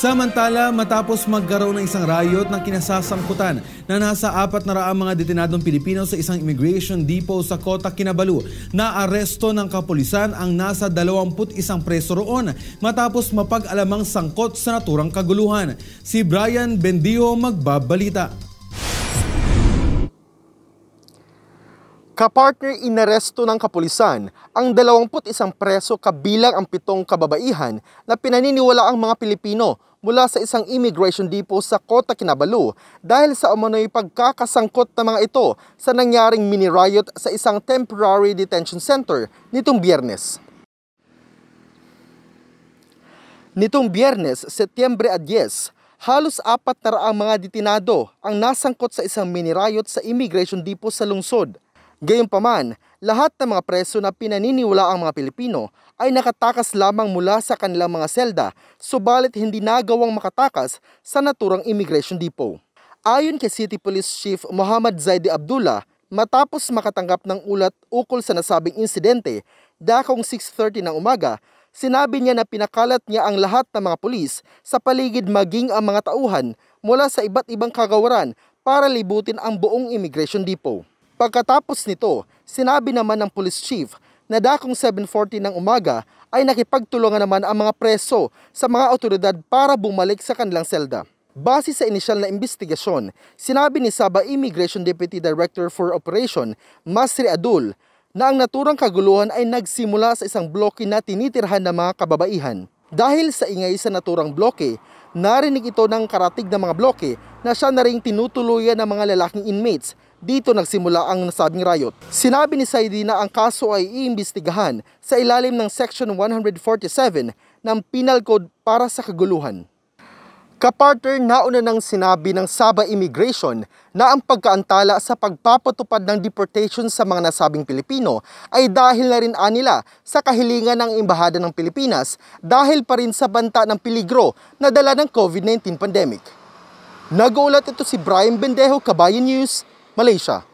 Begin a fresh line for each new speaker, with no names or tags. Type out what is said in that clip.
Samantala, matapos magkaroon ng isang riot ng kinasasangkutan na nasa apat na raang mga detinadong Pilipino sa isang immigration depot sa Kota, Kinabalu, na aresto ng kapulisan ang nasa 21 preso roon matapos mapag-alamang sangkot sa naturang kaguluhan. Si Brian Bendio magbabalita. Kapartner inaresto ng kapulisan
ang 21 preso kabilang ang pitong kababaihan na pinaniniwala ang mga Pilipino mula sa isang immigration depot sa Kota Kinabalu dahil sa umano'y pagkakasangkot ng mga ito sa nangyaring mini riot sa isang temporary detention center nitong biyernes. Nitong biyernes, Setyembre 10, halos apat na raang mga detinado ang nasangkot sa isang mini riot sa immigration depot sa lungsod Gayunpaman, lahat ng mga preso na pinaniniwala ang mga Pilipino ay nakatakas lamang mula sa kanilang mga selda subalit hindi nagawang makatakas sa naturang immigration depot. Ayon kay City Police Chief Muhammad Zaidi Abdullah, matapos makatanggap ng ulat ukol sa nasabing insidente, dakong 6.30 ng umaga, sinabi niya na pinakalat niya ang lahat ng mga pulis sa paligid maging ang mga tauhan mula sa iba't ibang kagawaran para libutin ang buong immigration depot. Pagkatapos nito, sinabi naman ng police chief na dakong 7.40 ng umaga ay nakipagtulungan naman ang mga preso sa mga otoridad para bumalik sa kanilang selda. Base sa inisyal na investigasyon, sinabi ni Saba Immigration Deputy Director for Operation, Masri Adul, na ang naturang kaguluhan ay nagsimula sa isang bloke na tinitirhan ng mga kababaihan. Dahil sa ingay sa naturang bloke, narinig ito ng karatig ng mga bloke na siya na rin tinutuluyan ng mga lalaking inmates dito nagsimula ang nasabing riot. Sinabi ni Saidi na ang kaso ay iimbestigahan sa ilalim ng Section 147 ng Penal Code para sa kaguluhan. Kapartner nauna nang sinabi ng Saba Immigration na ang pagkaantala sa pagpapatupad ng deportation sa mga nasabing Pilipino ay dahil na rin anila sa kahilingan ng Imbahada ng Pilipinas dahil pa rin sa banta ng peligro na dala ng COVID-19 pandemic. Nag-uulat ito si Brian Bendejo, Kabayan News, Malaysia.